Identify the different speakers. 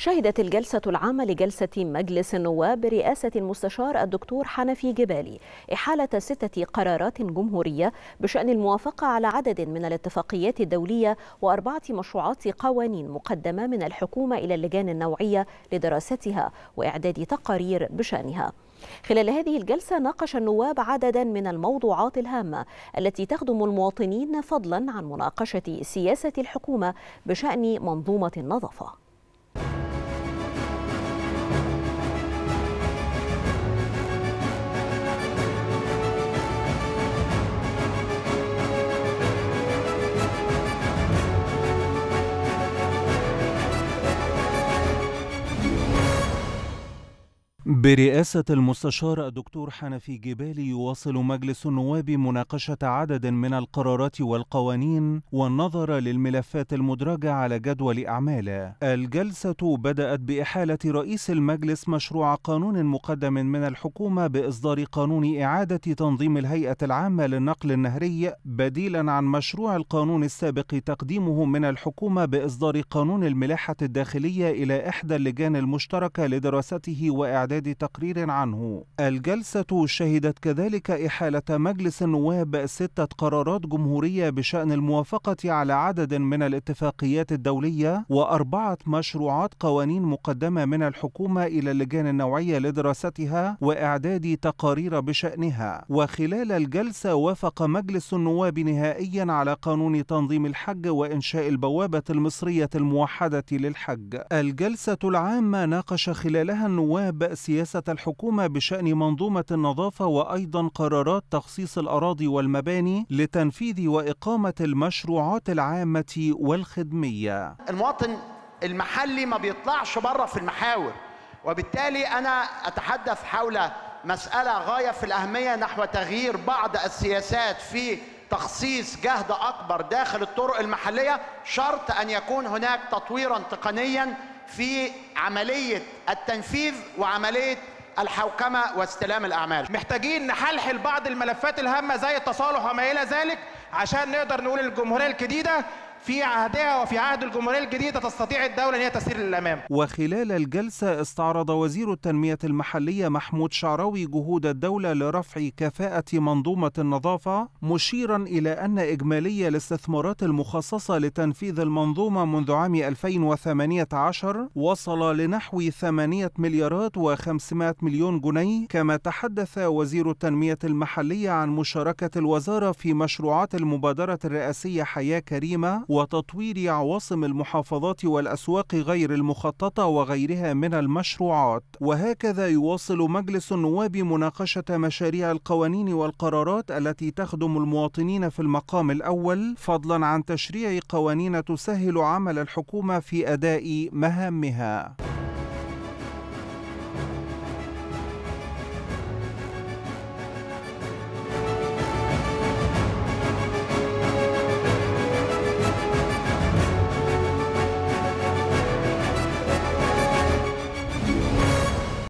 Speaker 1: شهدت الجلسة العامة لجلسة مجلس النواب برئاسة المستشار الدكتور حنفي جبالي إحالة ستة قرارات جمهورية بشأن الموافقة على عدد من الاتفاقيات الدولية وأربعة مشروعات قوانين مقدمة من الحكومة إلى اللجان النوعية لدراستها وإعداد تقارير بشأنها. خلال هذه الجلسة ناقش النواب عددا من الموضوعات الهامة التي تخدم المواطنين فضلا عن مناقشة سياسة الحكومة بشأن منظومة النظافة
Speaker 2: برئاسة المستشار الدكتور حنفي جبالي يواصل مجلس النواب مناقشة عدد من القرارات والقوانين والنظر للملفات المدرجة على جدول أعماله. الجلسة بدأت بإحالة رئيس المجلس مشروع قانون مقدم من الحكومة بإصدار قانون إعادة تنظيم الهيئة العامة للنقل النهري بديلا عن مشروع القانون السابق تقديمه من الحكومة بإصدار قانون الملاحة الداخلية إلى إحدى اللجان المشتركة لدراسته وإعداد إعداد تقرير عنه الجلسة شهدت كذلك إحالة مجلس النواب ستة قرارات جمهورية بشأن الموافقة على عدد من الاتفاقيات الدولية وأربعة مشروعات قوانين مقدمة من الحكومة إلى اللجان النوعية لدراستها وإعداد تقارير بشأنها وخلال الجلسة وافق مجلس النواب نهائيا على قانون تنظيم الحج وإنشاء البوابة المصرية الموحدة للحج الجلسة العامة ناقش خلالها النواب سياسة الحكومة بشأن منظومة النظافة وأيضا قرارات تخصيص الأراضي والمباني لتنفيذ وإقامة المشروعات العامة والخدمية
Speaker 3: المواطن المحلي ما بيطلعش بره في المحاور وبالتالي أنا أتحدث حول مسألة غاية في الأهمية نحو تغيير بعض السياسات في تخصيص جهد أكبر داخل الطرق المحلية شرط أن يكون هناك تطويرا تقنيا في عملية التنفيذ وعملية الحوكمة واستلام الأعمال محتاجين نحلحل بعض الملفات الهامة زي التصالح وما إلى ذلك عشان نقدر نقول للجمهورية الجديدة في عهدها وفي عهد الجمهورية الجديدة تستطيع الدولة أن هي تسير
Speaker 2: للأمام وخلال الجلسة استعرض وزير التنمية المحلية محمود شعراوي جهود الدولة لرفع كفاءة منظومة النظافة مشيرا إلى أن إجمالي الاستثمارات المخصصة لتنفيذ المنظومة منذ عام 2018 وصل لنحو 8 مليارات و500 مليون جنيه كما تحدث وزير التنمية المحلية عن مشاركة الوزارة في مشروعات المبادرة الرئاسية حياة كريمة وتطوير عواصم المحافظات والأسواق غير المخططة وغيرها من المشروعات وهكذا يواصل مجلس النواب مناقشة مشاريع القوانين والقرارات التي تخدم المواطنين في المقام الأول فضلا عن تشريع قوانين تسهل عمل الحكومة في أداء مهامها